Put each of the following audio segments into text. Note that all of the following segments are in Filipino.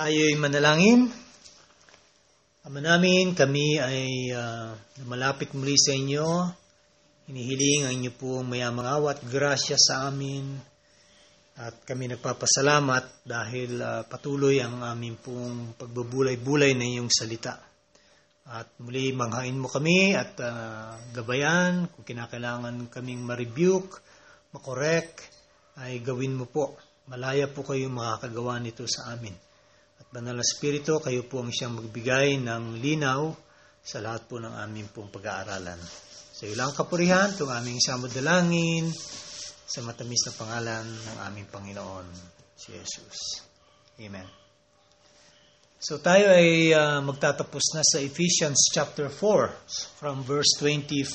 Tayo'y manalangin. Ama namin, kami ay uh, malapit muli sa inyo. Hinihiling ang inyo pong mayamang awat, grasya sa amin. At kami nagpapasalamat dahil uh, patuloy ang aming pong pagbubulay-bulay na iyong salita. At muli manghain mo kami at uh, gabayan kung kinakailangan kaming ma-rebuke, makorek, ay gawin mo po. Malaya po kayong makakagawa nito sa amin. Banal na Espiritu, kayo po ang siyang magbigay ng linaw sa lahat po ng aming pong pag-aaralan. Sa iyo lang kapurihan, itong aming samod dalangin, sa matamis na pangalan ng aming Panginoon, si Jesus. Amen. So tayo ay uh, magtatapos na sa Ephesians chapter 4 from verse 25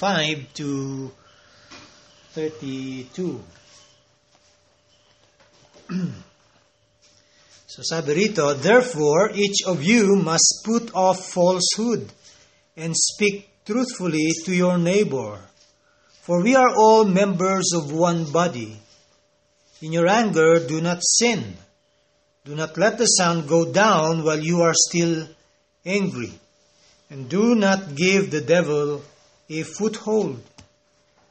to 32. So sabi rito, Therefore, each of you must put off falsehood and speak truthfully to your neighbor. For we are all members of one body. In your anger, do not sin. Do not let the sun go down while you are still angry. And do not give the devil a foothold.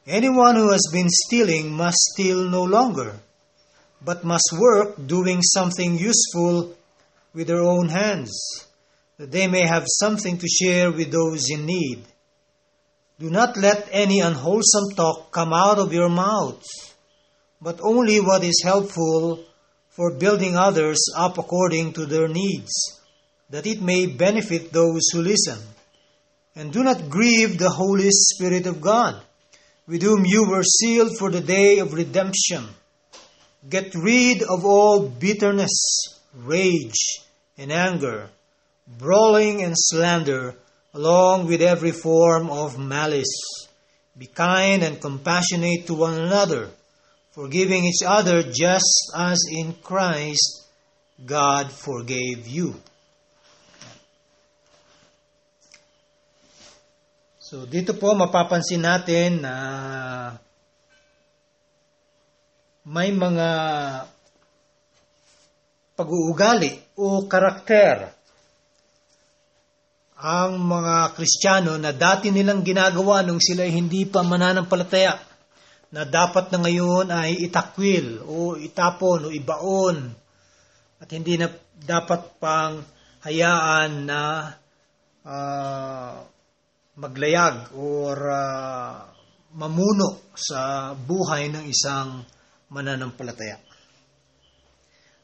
Anyone who has been stealing must steal no longer but must work doing something useful with their own hands, that they may have something to share with those in need. Do not let any unwholesome talk come out of your mouths, but only what is helpful for building others up according to their needs, that it may benefit those who listen. And do not grieve the Holy Spirit of God, with whom you were sealed for the day of redemption. Get rid of all bitterness, rage, and anger, brawling and slander, along with every form of malice. Be kind and compassionate to one another, forgiving each other just as in Christ God forgave you. So dito po mapapansin natin na may mga pag-uugali o karakter ang mga Kristiyano na dati nilang ginagawa nung sila hindi pa mananampalataya na dapat na ngayon ay itakwil o itapon o ibaon at hindi na dapat pang hayaan na uh, maglayag or uh, mamuno sa buhay ng isang mananampalataya.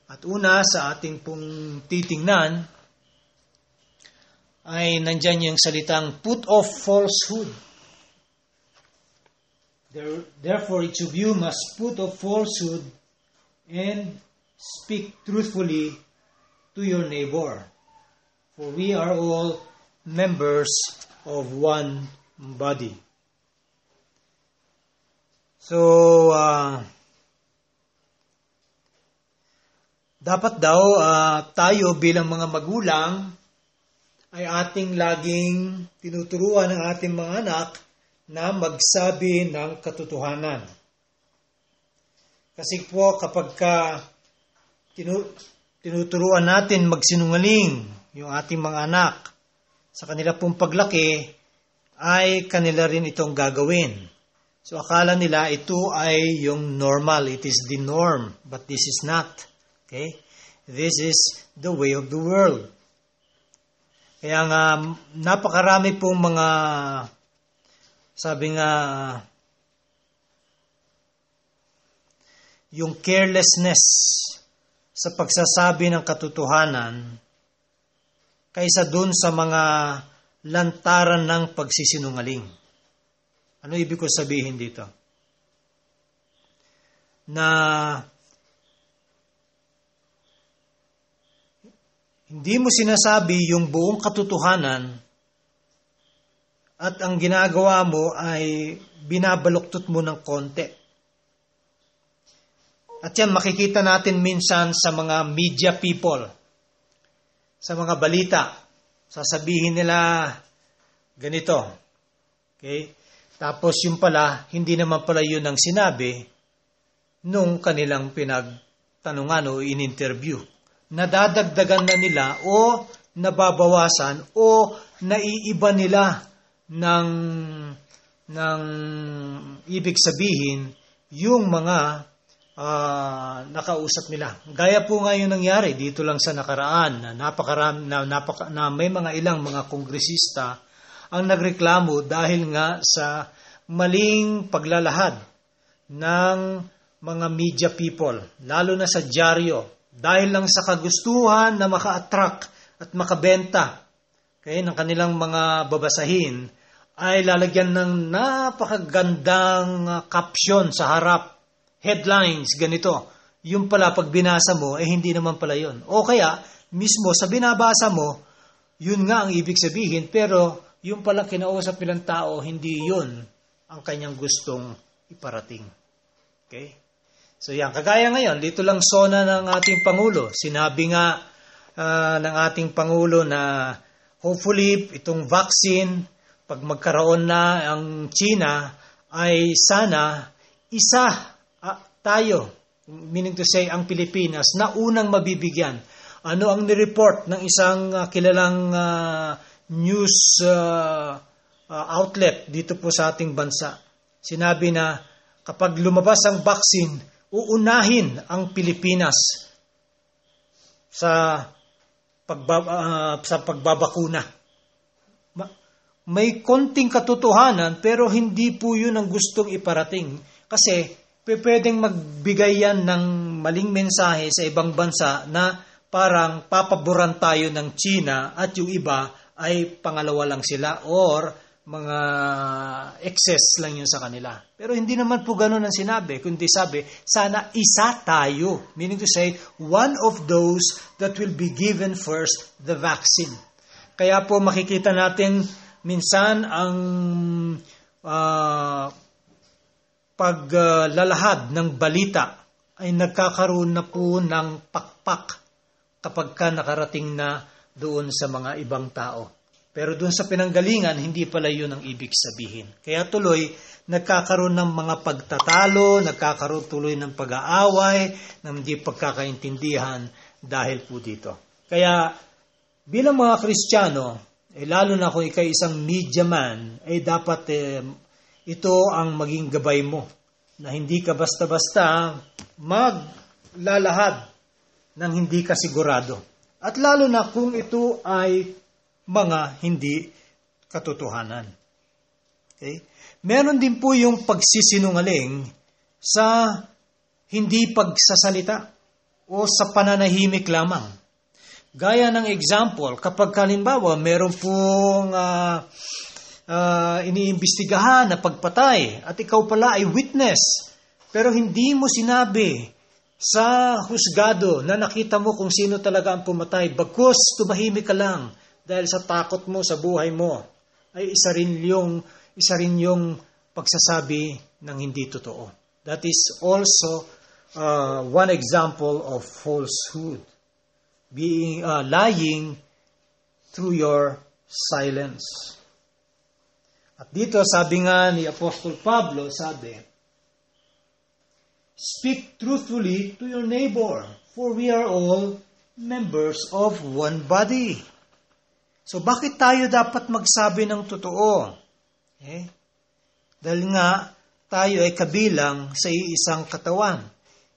At una sa ating pong titingnan ay nandyan yung salitang put off falsehood. There, therefore, each of you must put off falsehood and speak truthfully to your neighbor. For we are all members of one body. So, uh, Dapat daw uh, tayo bilang mga magulang ay ating laging tinuturuan ng ating mga anak na magsabi ng katotohanan. Kasi po kapag ka tinu- tinuturuan natin magsinungaling yung ating mga anak sa kanila pong paglaki, ay kanila rin itong gagawin. So akala nila ito ay yung normal, it is the norm, but this is not. Okay? This is the way of the world. Kaya nga, napakarami pong mga, sabi nga, yung carelessness sa pagsasabi ng katotohanan kaysa dun sa mga lantaran ng pagsisinungaling. Ano ibig ko sabihin dito? Na Hindi mo sinasabi yung buong katotohanan at ang ginagawa mo ay binabaluktot mo ng konti. At yan, makikita natin minsan sa mga media people, sa mga balita. Sasabihin nila ganito. Okay? Tapos yung pala, hindi naman pala yun ang sinabi nung kanilang pinagtanungan o in-interview nadadagdagan na nila o nababawasan o naiiba nila ng ng ibig sabihin yung mga uh, nakausap nila. Gaya po nga yung nangyari dito lang sa nakaraan na napakaram na, napaka, na may mga ilang mga kongresista ang nagreklamo dahil nga sa maling paglalahad ng mga media people, lalo na sa dyaryo dahil lang sa kagustuhan na maka-attract at makabenta okay, ng kanilang mga babasahin, ay lalagyan ng napakagandang ah, caption sa harap, headlines, ganito. Yung pala pag binasa mo, eh hindi naman pala yun. O kaya, mismo sa binabasa mo, yun nga ang ibig sabihin, pero yung pala kinausap nilang tao, hindi yun ang kanyang gustong iparating. Okay? So yan, kagaya ngayon, dito lang sona ng ating Pangulo. Sinabi nga uh, ng ating Pangulo na hopefully itong vaccine, pag magkaroon na ang China, ay sana isa uh, tayo, meaning to say ang Pilipinas, na unang mabibigyan. Ano ang nireport ng isang uh, kilalang uh, news uh, uh, outlet dito po sa ating bansa? Sinabi na kapag lumabas ang vaccine, uunahin ang Pilipinas sa pagba, uh, sa pagbabakuna. may konting katotohanan pero hindi po 'yun ang gustong iparating kasi pwedeng magbigay yan ng maling mensahe sa ibang bansa na parang papaboran tayo ng China at yung iba ay pangalawa lang sila or mga excess lang yun sa kanila. Pero hindi naman po ganun ang sinabi, kundi sabi, sana isa tayo. Meaning to say, one of those that will be given first the vaccine. Kaya po makikita natin minsan ang uh, paglalahad ng balita ay nagkakaroon na po ng pakpak kapag ka nakarating na doon sa mga ibang tao. Pero doon sa pinanggalingan, hindi pala yun ang ibig sabihin. Kaya tuloy, nagkakaroon ng mga pagtatalo, nagkakaroon tuloy ng pag-aaway, ng hindi pagkakaintindihan dahil po dito. Kaya bilang mga Kristiyano, eh, lalo na kung ikay isang media man, eh dapat eh, ito ang maging gabay mo. Na hindi ka basta-basta maglalahad ng hindi ka sigurado. At lalo na kung ito ay mga hindi katotohanan. Okay? Meron din po yung pagsisinungaling sa hindi pagsasalita o sa pananahimik lamang. Gaya ng example, kapag kalimbawa meron pong uh, uh, iniimbestigahan na pagpatay at ikaw pala ay witness, pero hindi mo sinabi sa husgado na nakita mo kung sino talaga ang pumatay, bagkus tumahimik ka lang dahil sa takot mo sa buhay mo ay isa rin yung isa rin yung pagsasabi ng hindi totoo. That is also uh, one example of falsehood. Being uh, lying through your silence. At dito sabi nga ni Apostle Pablo, sabi, Speak truthfully to your neighbor, for we are all members of one body. So bakit tayo dapat magsabi ng totoo? Okay? Eh, dahil nga tayo ay kabilang sa iisang katawan.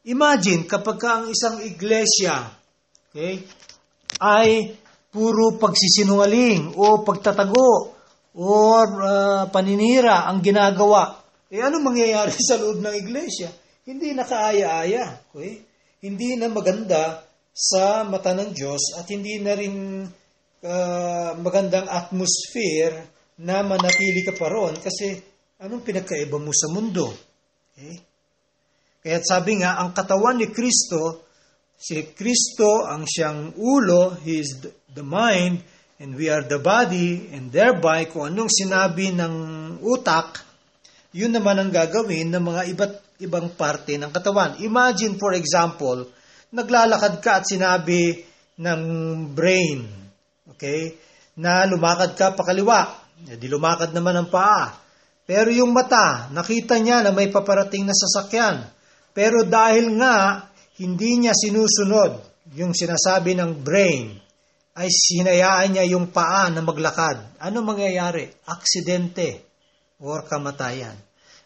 Imagine kapag ka ang isang iglesia okay, ay puro pagsisinungaling o pagtatago o uh, paninira ang ginagawa. Eh ano mangyayari sa loob ng iglesia? Hindi nakaaya-aya. Okay? Hindi na maganda sa mata ng Diyos at hindi na rin uh, magandang atmosphere na manatili ka pa roon kasi anong pinagkaiba mo sa mundo? Okay? Eh? Kaya sabi nga, ang katawan ni Kristo, si Kristo ang siyang ulo, He is the mind, and we are the body, and thereby, kung anong sinabi ng utak, yun naman ang gagawin ng mga iba't ibang parte ng katawan. Imagine, for example, naglalakad ka at sinabi ng brain, Okay? Na lumakad ka pakaliwa. E di lumakad naman ang paa. Pero yung mata, nakita niya na may paparating na sasakyan. Pero dahil nga, hindi niya sinusunod yung sinasabi ng brain, ay sinayaan niya yung paa na maglakad. Ano mangyayari? Aksidente or kamatayan.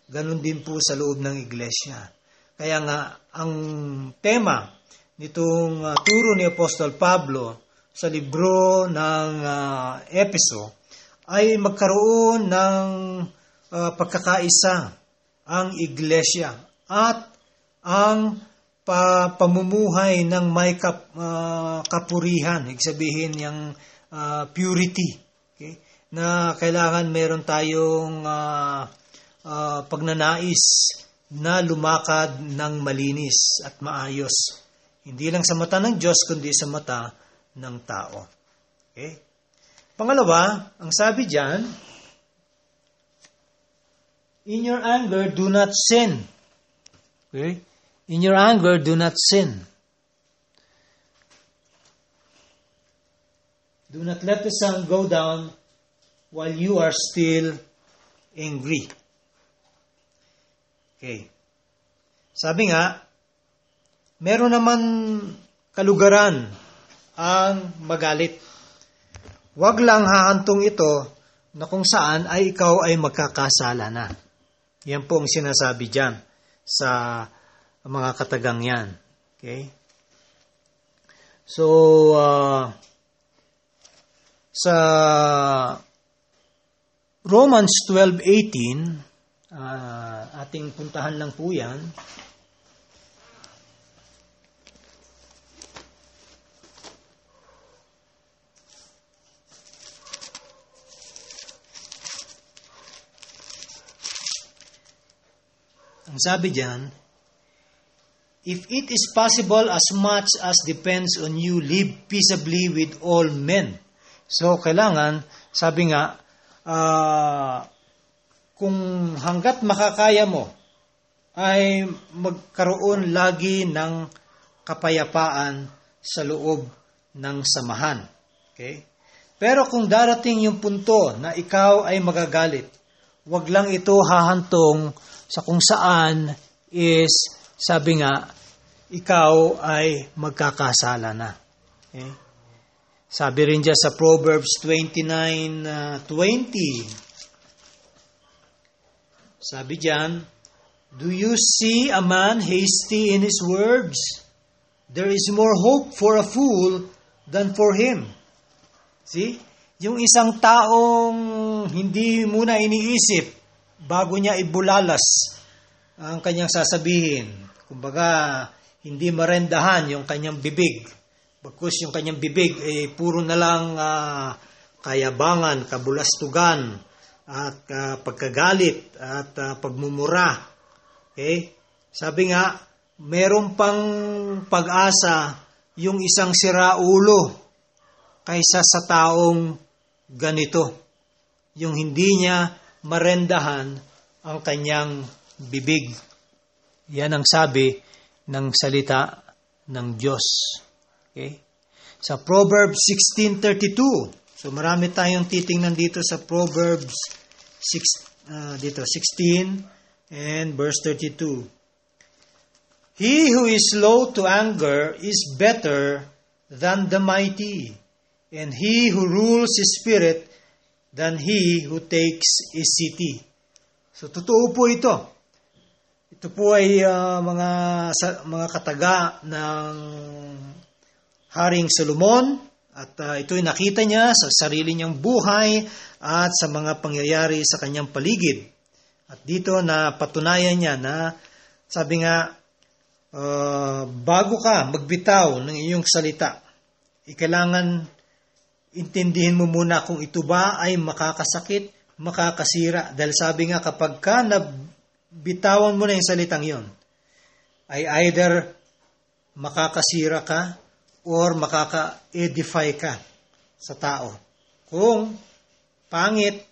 Ganon din po sa loob ng iglesia. Kaya nga, ang tema nitong uh, turo ni Apostol Pablo sa libro ng uh, Episo ay magkaroon ng uh, pagkakaisa ang iglesia at ang pa, pamumuhay ng may kap, uh, kapurihan, ibig sabihin yung uh, purity. Okay? Na kailangan meron tayong uh, uh, pagnanais na lumakad ng malinis at maayos. Hindi lang sa mata ng Diyos, kundi sa mata ng tao. Okay? Pangalawa, ang sabi diyan, In your anger, do not sin. Okay? In your anger, do not sin. Do not let the sun go down while you are still angry. Okay. Sabi nga, meron naman kalugaran ang magalit. Huwag lang haantong ito na kung saan ay ikaw ay magkakasala na. Yan po ang sinasabi dyan sa mga katagang yan. Okay? So, uh, sa Romans 12.18, uh, ah, ating puntahan lang po yan, Ang sabi diyan, If it is possible as much as depends on you, live peaceably with all men. So, kailangan, sabi nga, uh, kung hanggat makakaya mo, ay magkaroon lagi ng kapayapaan sa loob ng samahan. Okay? Pero kung darating yung punto na ikaw ay magagalit, wag lang ito hahantong sa kung saan is, sabi nga, ikaw ay magkakasala na. Okay? Eh, sabi rin dyan sa Proverbs 29.20, uh, ah, Sabi dyan, Do you see a man hasty in his words? There is more hope for a fool than for him. See? Yung isang taong hindi muna iniisip bago niya ibulalas ang kanyang sasabihin. Kumbaga, hindi marendahan yung kanyang bibig. Bagkus yung kanyang bibig, eh, puro na lang uh, kayabangan, kabulastugan, at uh, pagkagalit, at uh, pagmumura. Okay? Sabi nga, meron pang pag-asa yung isang siraulo kaysa sa taong ganito. Yung hindi niya marendahan ang kanyang bibig. Yan ang sabi ng salita ng Diyos. Okay? Sa Proverbs 16:32. So marami tayong titingnan dito sa Proverbs 6 uh, ah, dito 16 and verse 32. He who is slow to anger is better than the mighty, and he who rules his spirit than he who takes a city. So totoo po ito. Ito po ay uh, mga sa, mga kataga ng Haring Solomon at uh, ito'y nakita niya sa sarili niyang buhay at sa mga pangyayari sa kanyang paligid. At dito na patunayan niya na sabi nga uh, bago ka magbitaw ng iyong salita, ikailangan intindihin mo muna kung ito ba ay makakasakit, makakasira. Dahil sabi nga kapag ka nabitawan mo na yung salitang yon, ay either makakasira ka or makaka-edify ka sa tao. Kung pangit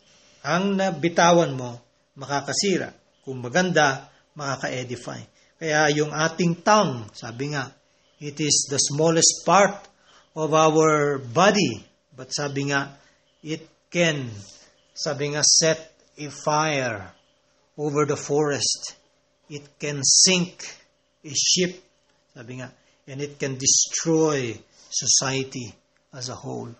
ang nabitawan mo, makakasira. Kung maganda, makaka-edify. Kaya yung ating tongue, sabi nga, it is the smallest part of our body But sabi nga, it can, sabi nga, set a fire over the forest. It can sink a ship, sabi nga, and it can destroy society as a whole.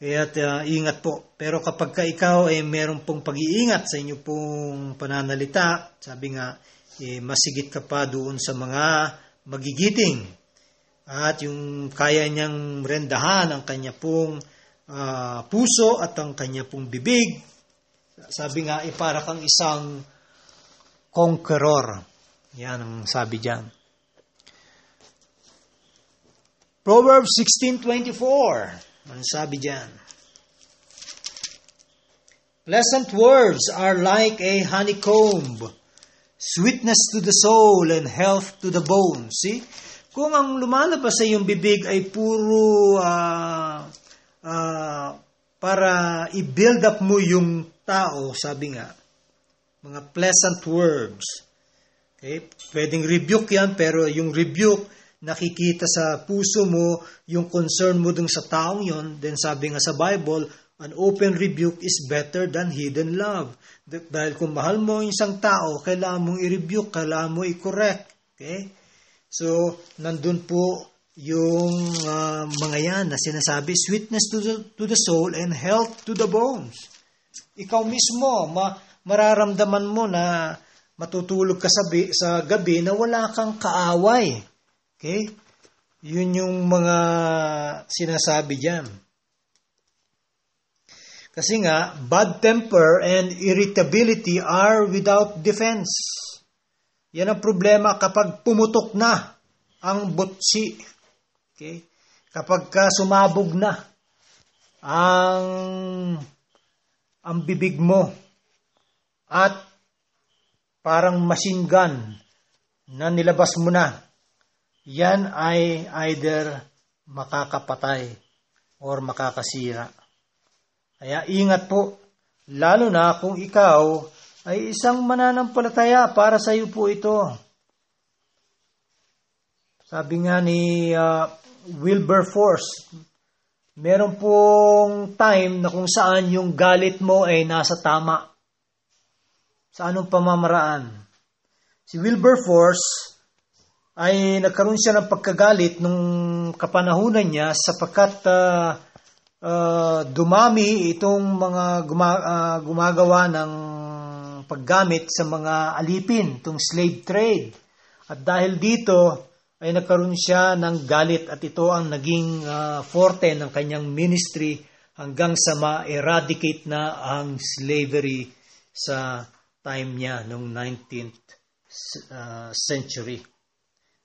Kaya't uh, ingat po. Pero kapag ka ikaw ay eh, meron pong pag-iingat sa inyo pong pananalita, sabi nga, eh, masigit ka pa doon sa mga magigiting at yung kaya niyang rendahan ang kanya pong uh, puso at ang kanya pong bibig. Sabi nga, eh, para kang isang conqueror. Yan ang sabi diyan. Proverbs 16.24 Ang sabi diyan. Pleasant words are like a honeycomb, sweetness to the soul and health to the bones. See? Kung ang lumalabas sa iyong bibig ay puro uh, uh, para i-build up mo yung tao, sabi nga, mga pleasant words. Okay? Pwedeng rebuke yan, pero yung rebuke, nakikita sa puso mo yung concern mo dun sa taong yon, then sabi nga sa Bible, an open rebuke is better than hidden love. D- dahil kung mahal mo yung isang tao, kailangan mong i-rebuke, kailangan mo i-correct. Okay? So, nandun po yung uh, mga yan na sinasabi, sweetness to the, to the soul and health to the bones. Ikaw mismo, ma, mararamdaman mo na matutulog ka sa, sa gabi na wala kang kaaway. Okay? Yun yung mga sinasabi diyan. Kasi nga, bad temper and irritability are without defense. Yan ang problema kapag pumutok na ang butsi. Okay? Kapag ka sumabog na ang ang bibig mo at parang masinggan na nilabas mo na, yan ay either makakapatay or makakasira. Kaya ingat po, lalo na kung ikaw ay isang mananampalataya para sa iyo po ito. Sabi nga ni uh, ah, Wilberforce, meron pong time na kung saan yung galit mo ay nasa tama. Sa anong pamamaraan? Si Wilberforce ay nagkaroon siya ng pagkagalit nung kapanahunan niya sapagkat uh, uh, dumami itong mga guma, uh, gumagawa ng paggamit sa mga alipin, itong slave trade. At dahil dito, ay nagkaroon siya ng galit at ito ang naging uh, forte ng kanyang ministry hanggang sa ma-eradicate na ang slavery sa time niya noong 19th uh, ah, century.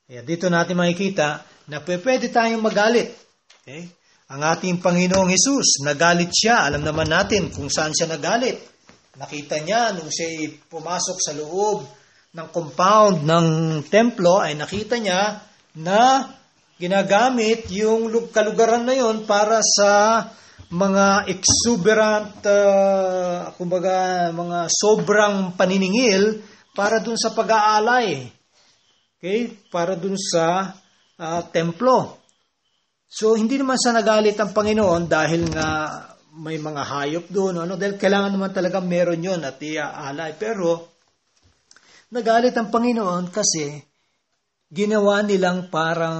Kaya dito natin makikita na pwede tayong magalit. Okay? Ang ating Panginoong Hesus, nagalit siya. Alam naman natin kung saan siya nagalit Nakita niya nung siya pumasok sa loob ng compound ng templo ay nakita niya na ginagamit yung kalugaran na yon para sa mga exuberant, uh, kumbaga mga sobrang paniningil para dun sa pag-aalay. Okay? Para dun sa uh, templo. So, hindi naman sa nagalit ang Panginoon dahil nga may mga hayop doon, ano, dahil kailangan naman talaga meron yon at iaalay. Pero, nagalit ang Panginoon kasi ginawa nilang parang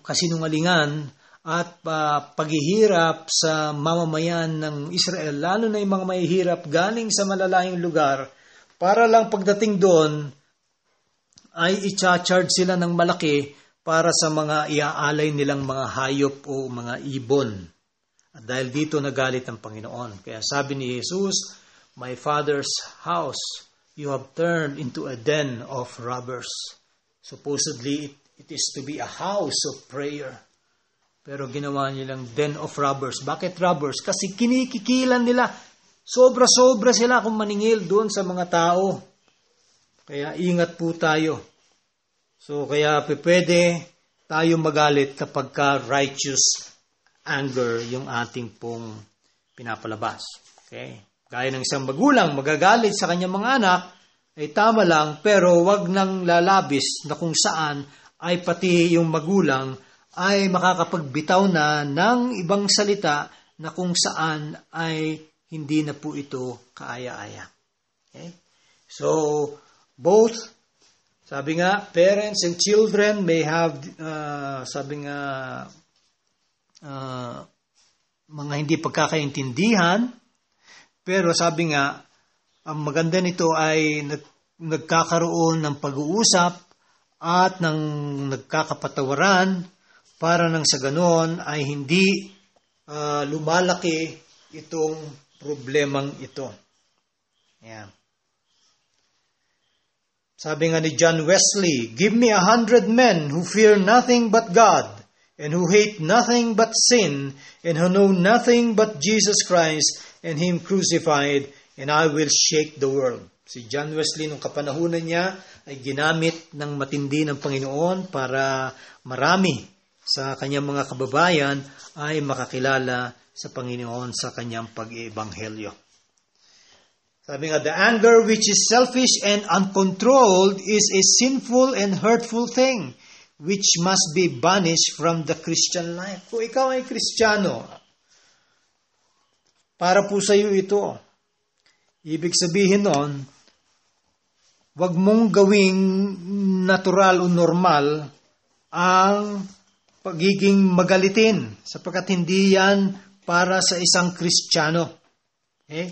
kasinungalingan at uh, paghihirap sa mamamayan ng Israel, lalo na yung mga mahihirap galing sa malalayong lugar, para lang pagdating doon ay i-charge sila ng malaki para sa mga iaalay nilang mga hayop o mga ibon. At dahil dito nagalit ang Panginoon. Kaya sabi ni Jesus, My Father's house you have turned into a den of robbers. Supposedly, it, it is to be a house of prayer. Pero ginawa nilang den of robbers. Bakit robbers? Kasi kinikikilan nila. Sobra-sobra sila kung maningil doon sa mga tao. Kaya ingat po tayo. So kaya pwede tayo magalit kapag ka righteous anger yung ating pong pinapalabas. Okay? Gaya ng isang magulang, magagalit sa kanyang mga anak, ay tama lang, pero wag nang lalabis na kung saan ay pati yung magulang ay makakapagbitaw na ng ibang salita na kung saan ay hindi na po ito kaaya-aya. Okay? So, both, sabi nga, parents and children may have, uh, sabi nga, uh, mga hindi pagkakaintindihan. Pero sabi nga, ang maganda nito ay nag, nagkakaroon ng pag-uusap at ng nagkakapatawaran para nang sa ganoon ay hindi uh, lumalaki itong problemang ito. Yan. Sabi nga ni John Wesley, Give me a hundred men who fear nothing but God, and who hate nothing but sin, and who know nothing but Jesus Christ and Him crucified, and I will shake the world. Si John Wesley, nung kapanahunan niya, ay ginamit ng matindi ng Panginoon para marami sa kanyang mga kababayan ay makakilala sa Panginoon sa kanyang pag ebanghelyo Sabi nga, the anger which is selfish and uncontrolled is a sinful and hurtful thing which must be banished from the Christian life. Kung ikaw ay Kristiyano, para po sa iyo ito. Ibig sabihin noon, wag mong gawing natural o normal ang pagiging magalitin sapagkat hindi yan para sa isang Kristiyano. Okay? Eh,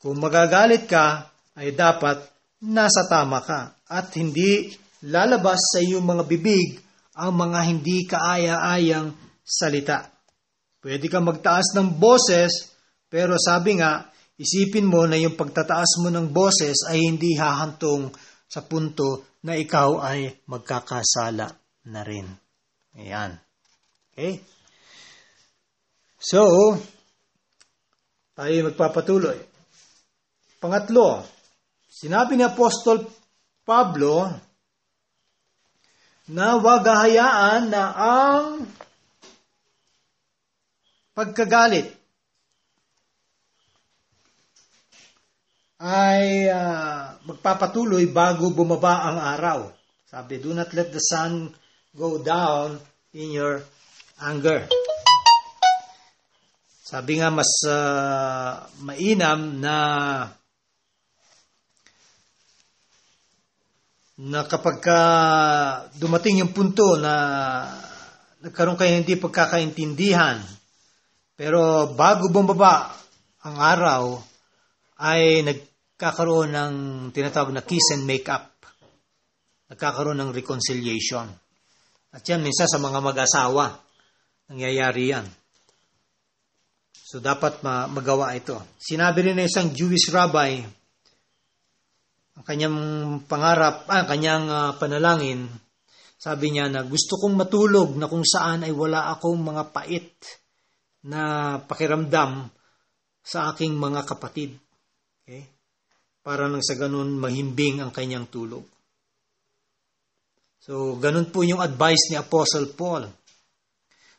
kung magagalit ka, ay dapat nasa tama ka at hindi lalabas sa iyong mga bibig ang mga hindi kaaya-ayang salita. Pwede kang magtaas ng boses, pero sabi nga, isipin mo na yung pagtataas mo ng boses ay hindi hahantong sa punto na ikaw ay magkakasala na rin. Ayan. Okay? So, tayo magpapatuloy. Pangatlo, sinabi ni Apostol Pablo na wag na ang pagkagalit ay uh, magpapatuloy bago bumaba ang araw. Sabi, do not let the sun go down in your anger. Sabi nga mas uh, mainam na na kapag ka dumating yung punto na nagkaroon kayo hindi pagkakaintindihan, pero bago bumaba ang araw, ay nagkakaroon ng tinatawag na kiss and make up. Nagkakaroon ng reconciliation. At yan, minsan sa mga mag-asawa, nangyayari yan. So, dapat magawa ito. Sinabi rin na isang Jewish rabbi, ang kanyang pangarap, ah, ang ah, kanyang uh, panalangin, sabi niya na gusto kong matulog na kung saan ay wala akong mga pait na pakiramdam sa aking mga kapatid. Okay? Para nang sa ganun mahimbing ang kanyang tulog. So, ganun po yung advice ni Apostle Paul.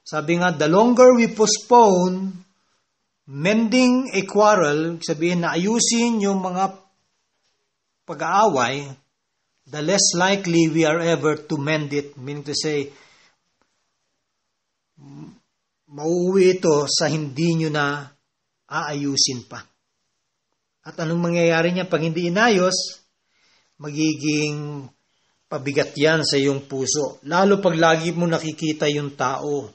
Sabi nga, the longer we postpone mending a quarrel, sabihin na ayusin yung mga pag-aaway, the less likely we are ever to mend it. Meaning to say, mauwi ito sa hindi nyo na aayusin pa. At anong mangyayari niya pag hindi inayos? Magiging pabigat yan sa iyong puso. Lalo pag lagi mo nakikita yung tao.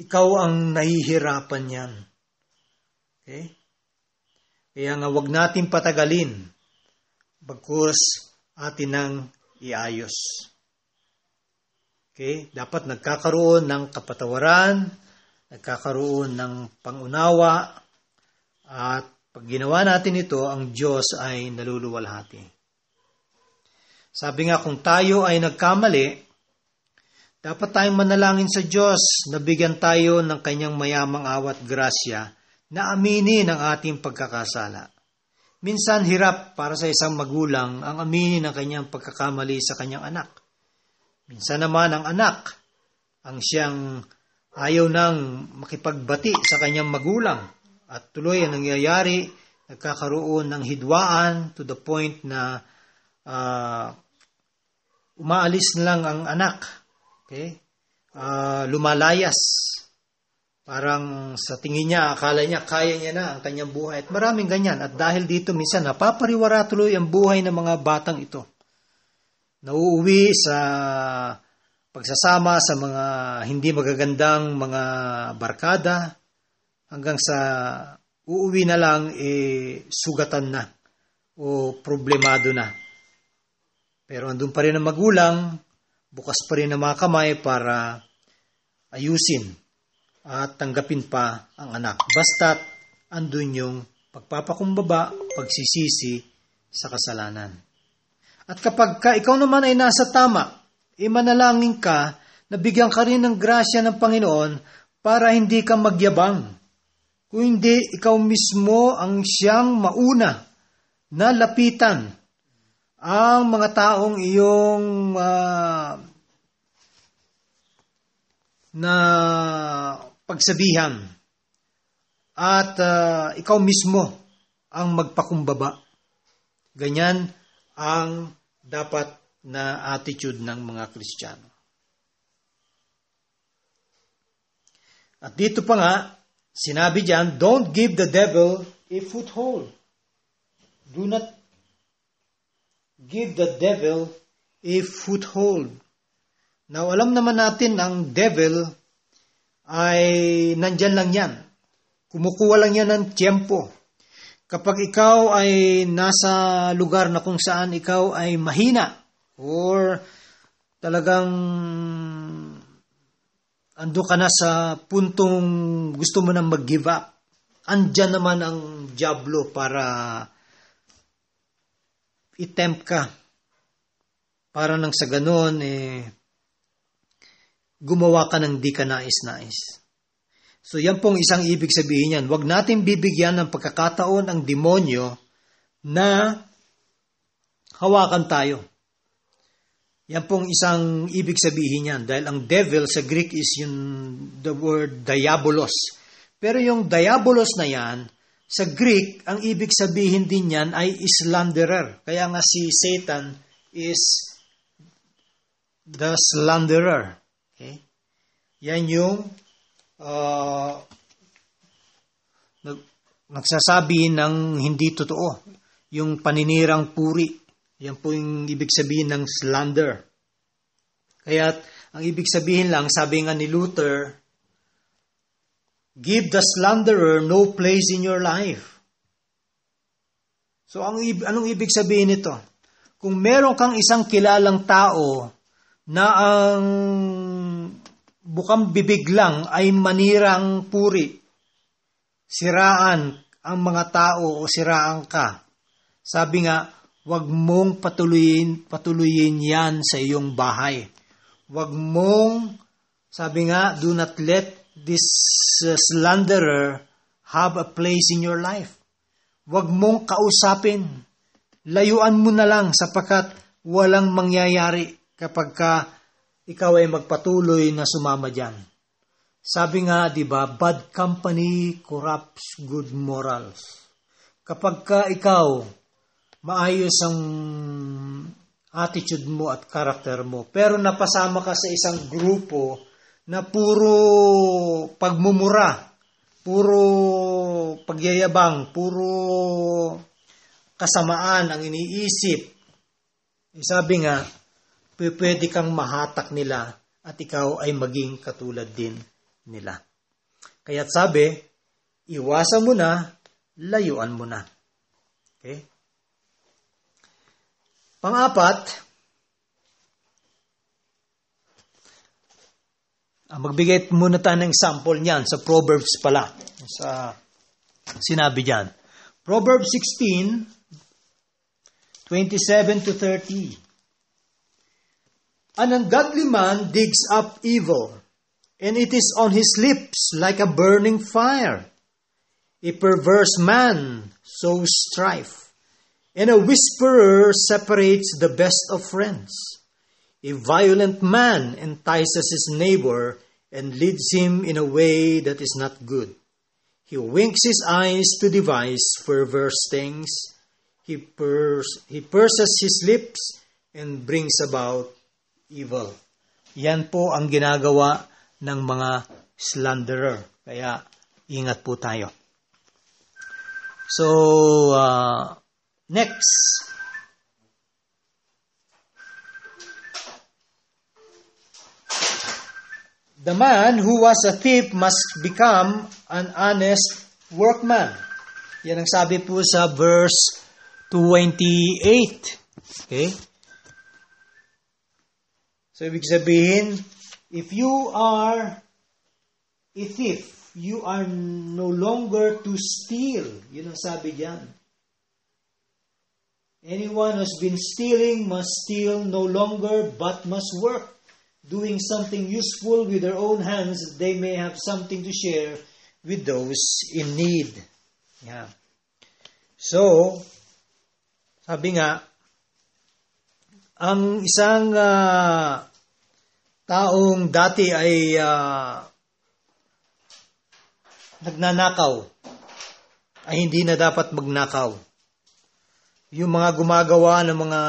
Ikaw ang nahihirapan yan. Okay? Kaya nga wag natin patagalin Bagkus, atin nang iayos. Okay? Dapat nagkakaroon ng kapatawaran, nagkakaroon ng pangunawa, at pag ginawa natin ito, ang Diyos ay naluluwalhati. Sabi nga, kung tayo ay nagkamali, dapat tayong manalangin sa Diyos na bigyan tayo ng kanyang mayamang awat grasya na aminin ang ating pagkakasala. Minsan hirap para sa isang magulang ang aminin ang kanyang pagkakamali sa kanyang anak. Minsan naman ang anak ang siyang ayaw nang makipagbati sa kanyang magulang at tuloy ang nangyayari nagkakaroon ng hidwaan to the point na uh, umaalis na lang ang anak. Okay? Uh, lumalayas Parang sa tingin niya, akala niya, kaya niya na ang kanyang buhay. At maraming ganyan. At dahil dito, minsan napapariwara tuloy ang buhay ng mga batang ito. Nauuwi sa pagsasama sa mga hindi magagandang mga barkada hanggang sa uuwi na lang eh, sugatan na o problemado na. Pero andun pa rin ang magulang, bukas pa rin ang mga kamay para ayusin at tanggapin pa ang anak. Basta't andun yung pagpapakumbaba, pagsisisi sa kasalanan. At kapag ka ikaw naman ay nasa tama, imanalangin e ka na bigyan ka rin ng grasya ng Panginoon para hindi ka magyabang. Kung hindi, ikaw mismo ang siyang mauna na lapitan ang mga taong iyong uh, na pagsabihan at uh, ikaw mismo ang magpakumbaba. Ganyan ang dapat na attitude ng mga Kristiyano. At dito pa nga, sinabi diyan, don't give the devil a foothold. Do not give the devil a foothold. Now, alam naman natin ang devil ay nandyan lang yan. Kumukuha lang yan ng tiempo. Kapag ikaw ay nasa lugar na kung saan ikaw ay mahina or talagang ando ka na sa puntong gusto mo nang mag-give up, andyan naman ang Diablo para itempt ka. Para nang sa ganon, eh, gumawa ka ng di ka nais-nais. So yan pong isang ibig sabihin niyan. Huwag natin bibigyan ng pagkakataon ang demonyo na hawakan tayo. Yan pong isang ibig sabihin niyan. Dahil ang devil sa Greek is yung the word diabolos. Pero yung diabolos na yan, sa Greek, ang ibig sabihin din niyan ay slanderer. Kaya nga si Satan is the slanderer. Okay? Yan yung uh, nag, nagsasabi ng hindi totoo. Yung paninirang puri. Yan po yung ibig sabihin ng slander. Kaya ang ibig sabihin lang, sabi nga ni Luther, Give the slanderer no place in your life. So ang, anong ibig sabihin nito? Kung meron kang isang kilalang tao na ang bukang bibig lang ay manirang puri. Siraan ang mga tao o siraan ka. Sabi nga, wag mong patuloyin, patuloyin yan sa iyong bahay. Wag mong, sabi nga, do not let this uh, slanderer have a place in your life. Wag mong kausapin. Layuan mo na lang sapakat walang mangyayari kapag ka ikaw ay magpatuloy na sumama dyan. Sabi nga, di ba, bad company corrupts good morals. Kapag ka ikaw, maayos ang attitude mo at karakter mo, pero napasama ka sa isang grupo na puro pagmumura, puro pagyayabang, puro kasamaan ang iniisip. Eh, sabi nga, pwede kang mahatak nila at ikaw ay maging katulad din nila. Kaya't sabi, iwasan mo na, layuan mo na. Okay? Pang-apat, ah, magbigay muna tayo ng example niyan sa Proverbs pala. Sa sinabi diyan. Proverbs 16, 27 to 30. An ungodly man digs up evil, and it is on his lips like a burning fire. A perverse man sows strife, and a whisperer separates the best of friends. A violent man entices his neighbor and leads him in a way that is not good. He winks his eyes to devise perverse things. He, he purses his lips and brings about evil. Yan po ang ginagawa ng mga slanderer. Kaya ingat po tayo. So, uh, next. The man who was a thief must become an honest workman. Yan ang sabi po sa verse 28. Okay? So, ibig sabihin, if you are a thief, you are no longer to steal. Yun ang sabi diyan. Anyone who's been stealing must steal no longer but must work, doing something useful with their own hands that they may have something to share with those in need. Yeah. So, sabi nga, ang isang uh, taong dati ay uh, nagnanakaw ay hindi na dapat magnakaw. Yung mga gumagawa ng mga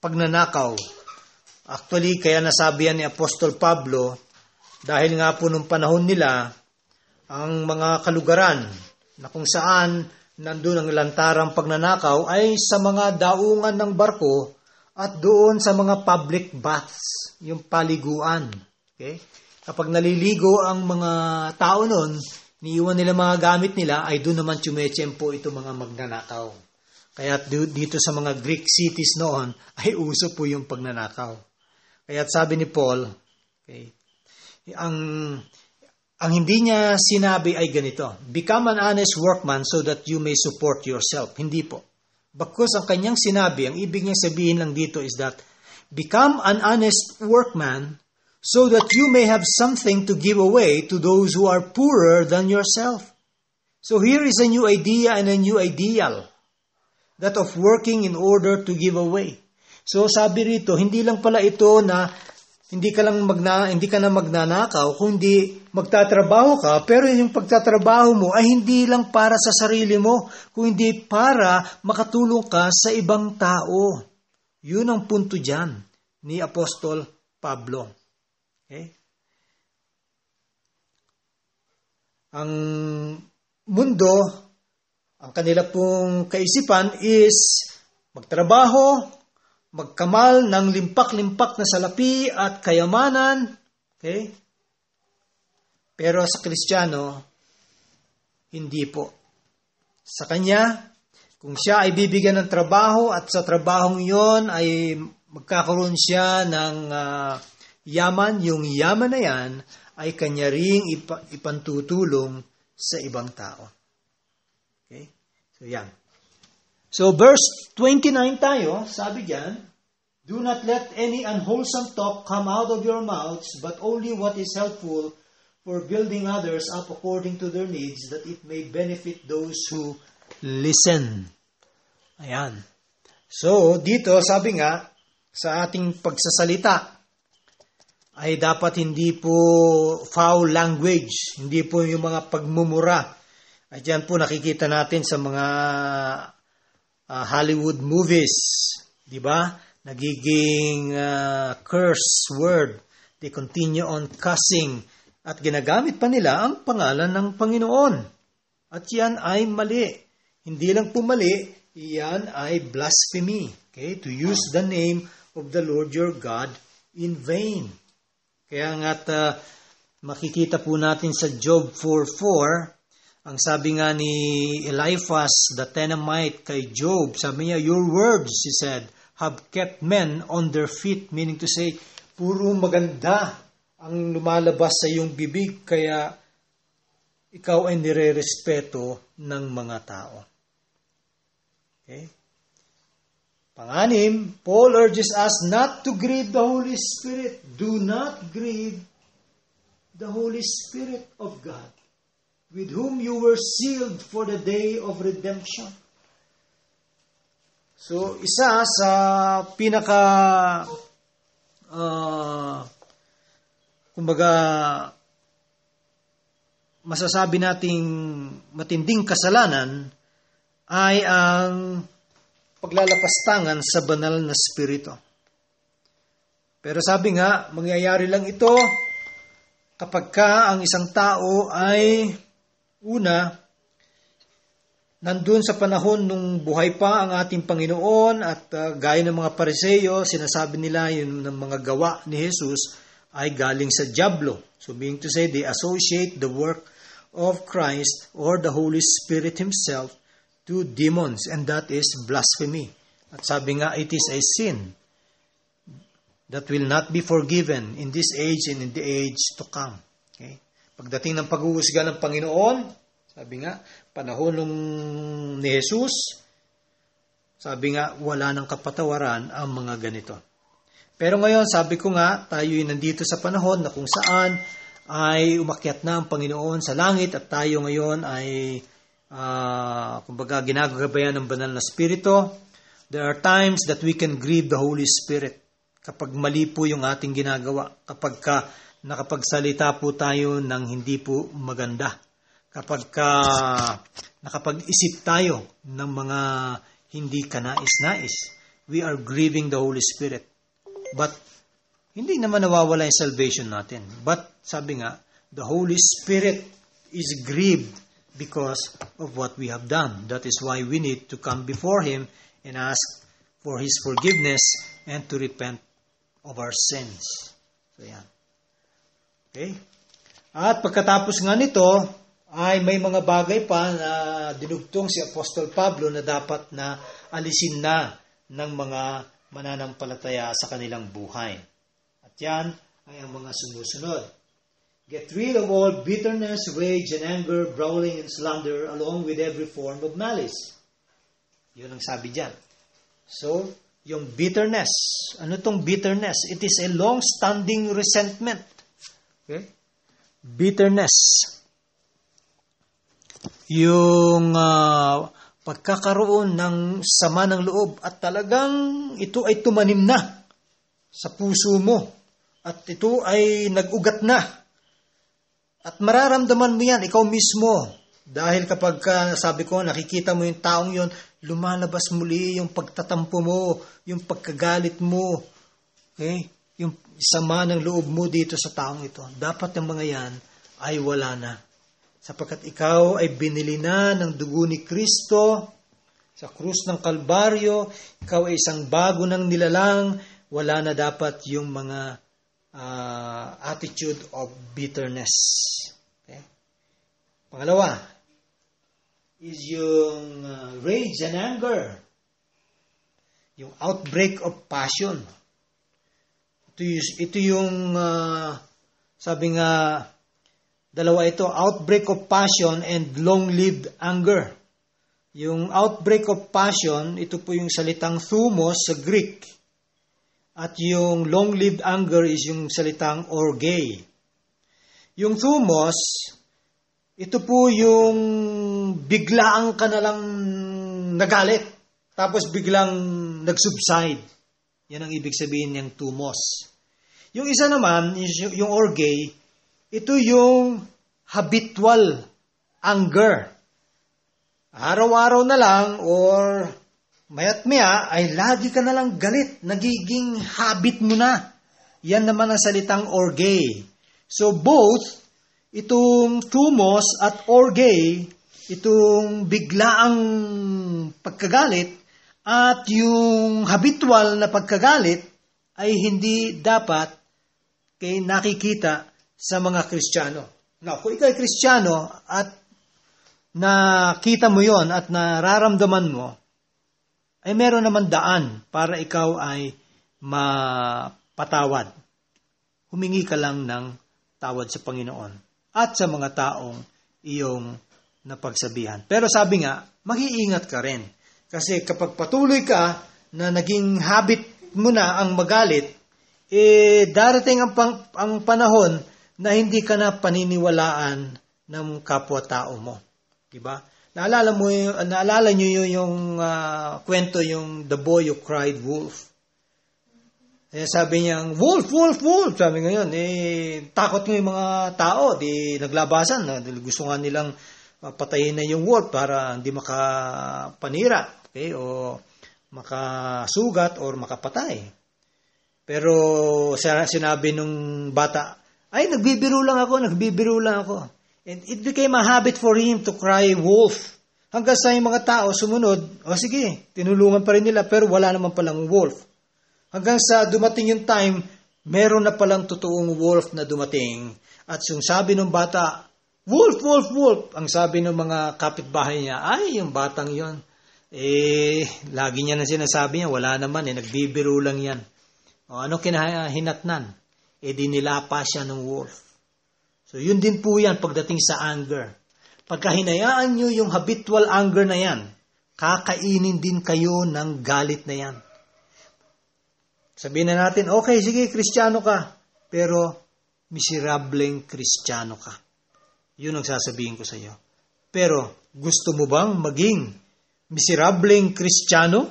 pagnanakaw, actually kaya nasabi yan ni Apostol Pablo dahil nga po nung panahon nila ang mga kalugaran na kung saan nandun ang lantarang pagnanakaw ay sa mga daungan ng barko at doon sa mga public baths, yung paliguan. Okay? Kapag naliligo ang mga tao noon, niiwan nila mga gamit nila, ay doon naman tsumetsempo itong mga magnanakaw. Kaya dito sa mga Greek cities noon, ay uso po yung pagnanakaw. Kaya sabi ni Paul, okay, ang, ang hindi niya sinabi ay ganito, Become an honest workman so that you may support yourself. Hindi po. Bakos ang kanyang sinabi, ang ibig niyang sabihin lang dito is that, Become an honest workman so that you may have something to give away to those who are poorer than yourself. So here is a new idea and a new ideal, that of working in order to give away. So sabi rito, hindi lang pala ito na hindi ka lang magna, hindi ka na magnanakaw, kundi magtatrabaho ka, pero yung pagtatrabaho mo ay hindi lang para sa sarili mo, kundi para makatulong ka sa ibang tao. Yun ang punto dyan ni Apostol Pablo. Okay? Ang mundo, ang kanila pong kaisipan is magtrabaho, magkamal ng limpak-limpak na salapi at kayamanan, okay? Pero sa Kristiyano, hindi po. Sa kanya, kung siya ay bibigyan ng trabaho at sa trabahong yon ay magkakaroon siya ng uh, yaman, yung yaman na yan ay kanya ring ipa- ipantutulong sa ibang tao. Okay? So yan. So verse 29 tayo, sabi diyan, Do not let any unwholesome talk come out of your mouths, but only what is helpful for building others up according to their needs that it may benefit those who listen. Ayan. So, dito sabi nga, sa ating pagsasalita, ay dapat hindi po foul language, hindi po yung mga pagmumura. At yan po nakikita natin sa mga uh, Hollywood movies, di ba? Nagiging uh, curse word. They continue on cussing at ginagamit pa nila ang pangalan ng Panginoon. At yan ay mali. Hindi lang pumali, yan ay blasphemy. Okay? To use the name of the Lord your God in vain. Kaya nga uh, makikita po natin sa Job 4.4, ang sabi nga ni Eliphaz the Tenemite kay Job, sabi niya, Your words, he said, have kept men on their feet. Meaning to say, puro maganda ang lumalabas sa iyong bibig kaya ikaw ay nirerespeto ng mga tao. Okay? Panganim, Paul urges us not to grieve the Holy Spirit. Do not grieve the Holy Spirit of God, with whom you were sealed for the day of redemption. So, isa sa pinaka uh, kumbaga, masasabi nating matinding kasalanan ay ang paglalapastangan sa banal na spirito. Pero sabi nga, mangyayari lang ito kapag ka ang isang tao ay una nandun sa panahon nung buhay pa ang ating Panginoon at uh, gaya ng mga pariseyo, sinasabi nila yun ng mga gawa ni Jesus, ay galing sa Diablo. So being to say, they associate the work of Christ or the Holy Spirit Himself to demons, and that is blasphemy. At sabi nga, it is a sin that will not be forgiven in this age and in the age to come. Okay? Pagdating ng pag paghuhusga ng Panginoon, sabi nga, panahon ng ni Jesus, sabi nga, wala ng kapatawaran ang mga ganito. Pero ngayon, sabi ko nga, tayo ay nandito sa panahon na kung saan ay umakyat na ang Panginoon sa langit at tayo ngayon ay uh, kumbaga ginagabayan ng banal na spirito. There are times that we can grieve the Holy Spirit kapag mali po yung ating ginagawa, kapag ka nakapagsalita po tayo ng hindi po maganda, kapag ka nakapag-isip tayo ng mga hindi kanais-nais, we are grieving the Holy Spirit. But, hindi naman nawawala yung salvation natin. But, sabi nga, the Holy Spirit is grieved because of what we have done. That is why we need to come before Him and ask for His forgiveness and to repent of our sins. So, yan. Okay? At pagkatapos nga nito, ay may mga bagay pa na dinugtong si Apostol Pablo na dapat na alisin na ng mga mananampalataya sa kanilang buhay. At yan ay ang mga sumusunod. Get rid of all bitterness, rage, and anger, brawling, and slander, along with every form of malice. Yun ang sabi dyan. So, yung bitterness. Ano tong bitterness? It is a long-standing resentment. Okay? Bitterness. Yung uh, pagkakaroon ng sama ng loob at talagang ito ay tumanim na sa puso mo at ito ay nagugat na at mararamdaman mo yan ikaw mismo dahil kapag sabi ko nakikita mo yung taong yon lumalabas muli yung pagtatampo mo yung pagkagalit mo okay eh, yung sama ng loob mo dito sa taong ito dapat ng mga yan ay wala na sapagkat ikaw ay binili na ng dugo ni Kristo sa krus ng Kalbaryo, ikaw ay isang bago ng nilalang, wala na dapat yung mga uh, attitude of bitterness. Okay? Pangalawa, is yung uh, rage and anger. Yung outbreak of passion. Ito, ito yung uh, sabi nga, Dalawa ito, outbreak of passion and long-lived anger. Yung outbreak of passion, ito po yung salitang thumos sa Greek. At yung long-lived anger is yung salitang orgay. Yung thumos, ito po yung biglaang ka na lang nagalit, tapos biglang nagsubside. Yan ang ibig sabihin ng thumos. Yung isa naman, yung orgay, ito yung habitual anger. Araw-araw na lang or mayat maya ay lagi ka na lang galit. Nagiging habit mo na. Yan naman ang salitang orgay. So both, itong tumos at orgay, itong biglaang pagkagalit at yung habitual na pagkagalit ay hindi dapat kay nakikita sa mga Kristiyano. Now, kung ikaw ay Kristiyano at nakita mo yon at nararamdaman mo, ay meron naman daan para ikaw ay mapatawad. Humingi ka lang ng tawad sa Panginoon at sa mga taong iyong napagsabihan. Pero sabi nga, mag-iingat ka rin. Kasi kapag patuloy ka na naging habit mo na ang magalit, eh darating ang, pang, ang panahon na hindi ka na paniniwalaan ng kapwa-tao mo. Di ba? Naalala mo yung, naalala niyo yung uh, kwento yung The Boy Who Cried Wolf. Eh, sabi niya, wolf, wolf, wolf. Sabi nga yun, eh, takot ng mga tao. Di naglabasan. Na, gusto nga nilang ah, patayin na yung wolf para hindi makapanira. Okay? O makasugat or makapatay. Pero sinabi nung bata, ay, nagbibiro lang ako, nagbibiro lang ako. And it became a habit for him to cry wolf. Hanggang sa yung mga tao sumunod, o oh, sige, tinulungan pa rin nila pero wala naman palang wolf. Hanggang sa dumating yung time, meron na palang totoong wolf na dumating. At yung sabi ng bata, Wolf, wolf, wolf! Ang sabi ng mga kapitbahay niya, ay, yung batang yon eh, lagi niya na sinasabi niya, wala naman eh, nagbibiro lang yan. O ano kinahinatnan? eh di siya ng wolf. So yun din po yan pagdating sa anger. Pagka hinayaan nyo yung habitual anger na yan, kakainin din kayo ng galit na yan. Sabihin na natin, okay, sige, kristyano ka, pero miserableng kristyano ka. Yun ang sasabihin ko sa iyo. Pero gusto mo bang maging miserableng kristyano?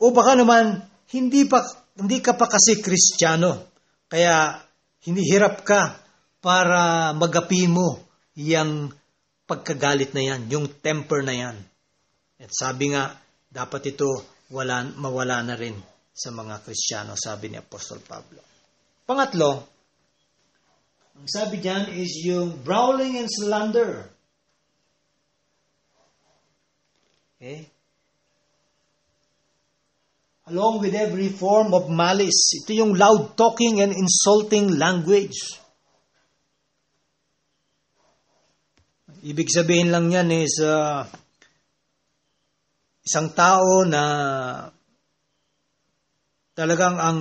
O baka naman, hindi, pa, hindi ka pa kasi kristyano kaya hinihirap ka para magapi mo yung pagkagalit na yan, yung temper na yan. At sabi nga, dapat ito wala, mawala na rin sa mga Kristiyano, sabi ni Apostol Pablo. Pangatlo, ang sabi diyan is yung brawling and slander. Okay? Eh, along with every form of malice. Ito yung loud talking and insulting language. Ibig sabihin lang yan is uh, isang tao na talagang ang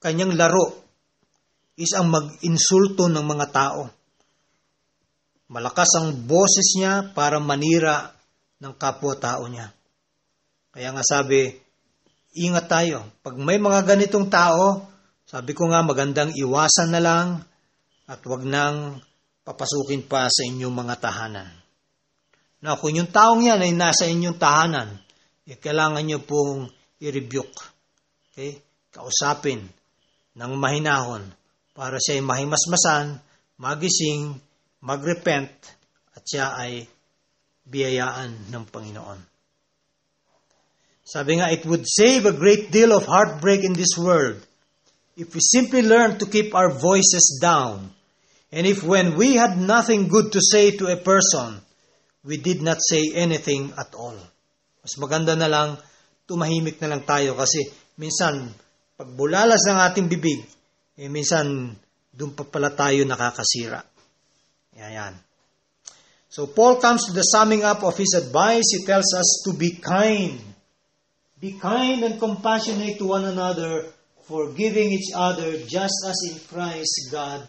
kanyang laro is ang mag-insulto ng mga tao. Malakas ang boses niya para manira ng kapwa-tao niya. Kaya nga sabi, Ingat tayo. Pag may mga ganitong tao, sabi ko nga magandang iwasan na lang at wag nang papasukin pa sa inyong mga tahanan. Na kung yung taong yan ay nasa inyong tahanan, eh, kailangan nyo pong i-rebuke. Okay? Kausapin ng mahinahon para siya ay mahimasmasan, magising, magrepent, at siya ay biyayaan ng Panginoon. Sabi nga, it would save a great deal of heartbreak in this world if we simply learned to keep our voices down. And if when we had nothing good to say to a person, we did not say anything at all. Mas maganda na lang, tumahimik na lang tayo kasi minsan, pag bulalas ng ating bibig, eh minsan, doon pa pala tayo nakakasira. Ayan. So Paul comes to the summing up of his advice. He tells us to be kind Be kind and compassionate to one another, forgiving each other just as in Christ God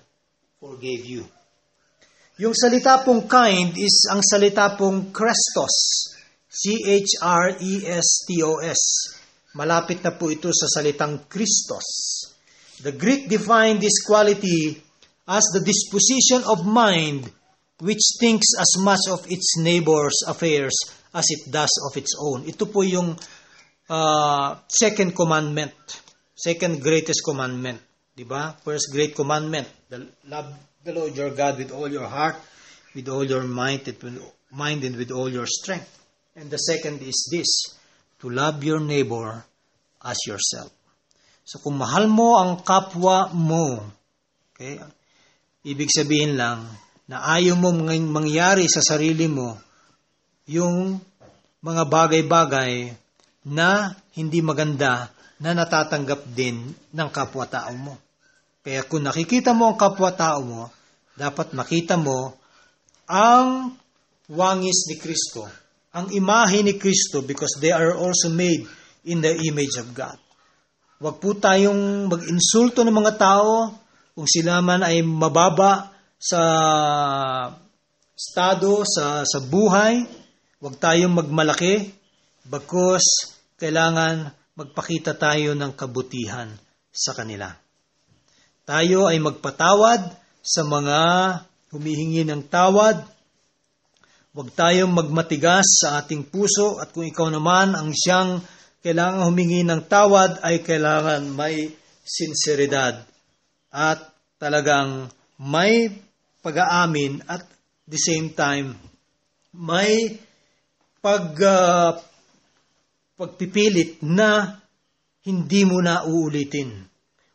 forgave you. Yung salita pong kind is ang salita pong Christos. C-H-R-E-S-T-O-S. E Malapit na po ito sa salitang Christos. The Greek defined this quality as the disposition of mind which thinks as much of its neighbor's affairs as it does of its own. Ito po yung uh, second commandment. Second greatest commandment. Diba? First great commandment. The, love the Lord your God with all your heart, with all your mind, and mind and with all your strength. And the second is this, to love your neighbor as yourself. So kung mahal mo ang kapwa mo, okay, ibig sabihin lang na ayaw mo mangyari sa sarili mo yung mga bagay-bagay na hindi maganda na natatanggap din ng kapwa-tao mo. Kaya kung nakikita mo ang kapwa-tao mo, dapat makita mo ang wangis ni Kristo, ang imahe ni Kristo because they are also made in the image of God. Huwag po tayong mag-insulto ng mga tao kung sila man ay mababa sa estado, sa, sa buhay. Huwag tayong magmalaki because kailangan magpakita tayo ng kabutihan sa kanila. Tayo ay magpatawad sa mga humihingi ng tawad. Huwag tayong magmatigas sa ating puso at kung ikaw naman ang siyang kailangan humingi ng tawad ay kailangan may sinseridad at talagang may pag-aamin at the same time may pag uh, pagpipilit na hindi mo na uulitin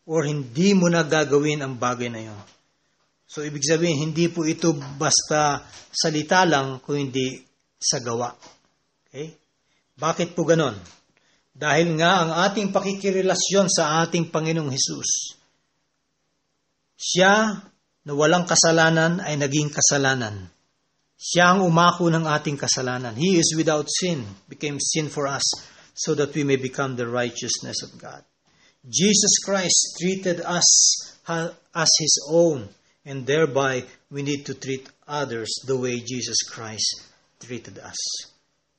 or hindi mo na gagawin ang bagay na iyon. So, ibig sabihin, hindi po ito basta salita lang, kung hindi sa gawa. Okay? Bakit po ganon? Dahil nga ang ating pakikirelasyon sa ating Panginoong Hesus, siya na walang kasalanan ay naging kasalanan. Siya ang umako ng ating kasalanan. He is without sin, became sin for us so that we may become the righteousness of God. Jesus Christ treated us as his own, and thereby we need to treat others the way Jesus Christ treated us.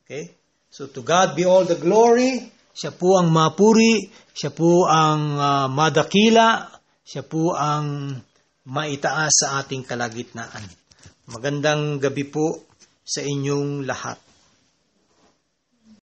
Okay? So to God be all the glory. Siya po ang mapuri, siya po ang uh, madakila, siya po ang maitaas sa ating kalagitnaan. Magandang gabi po sa inyong lahat.